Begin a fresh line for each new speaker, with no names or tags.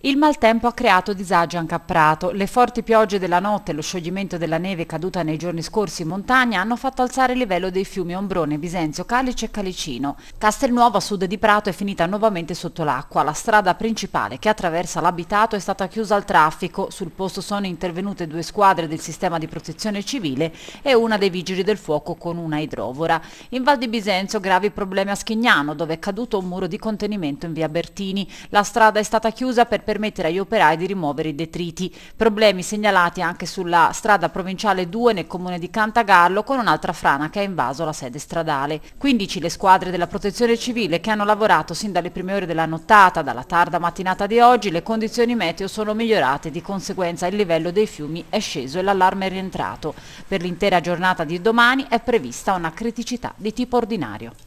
Il maltempo ha creato disagi anche a Prato. Le forti piogge della notte e lo scioglimento della neve caduta nei giorni scorsi in montagna hanno fatto alzare il livello dei fiumi Ombrone, Bisenzio, Calice e Calicino. Castelnuovo a sud di Prato è finita nuovamente sotto l'acqua. La strada principale che attraversa l'abitato è stata chiusa al traffico. Sul posto sono intervenute due squadre del sistema di protezione civile e una dei vigili del fuoco con una idrovora. In Val di Bisenzio gravi problemi a Schignano dove è caduto un muro di contenimento in via Bertini. La strada è stata chiusa per permettere agli operai di rimuovere i detriti. Problemi segnalati anche sulla strada provinciale 2 nel comune di Cantagallo con un'altra frana che ha invaso la sede stradale. 15 le squadre della protezione civile che hanno lavorato sin dalle prime ore della nottata, dalla tarda mattinata di oggi, le condizioni meteo sono migliorate, di conseguenza il livello dei fiumi è sceso e l'allarme è rientrato. Per l'intera giornata di domani è prevista una criticità di tipo ordinario.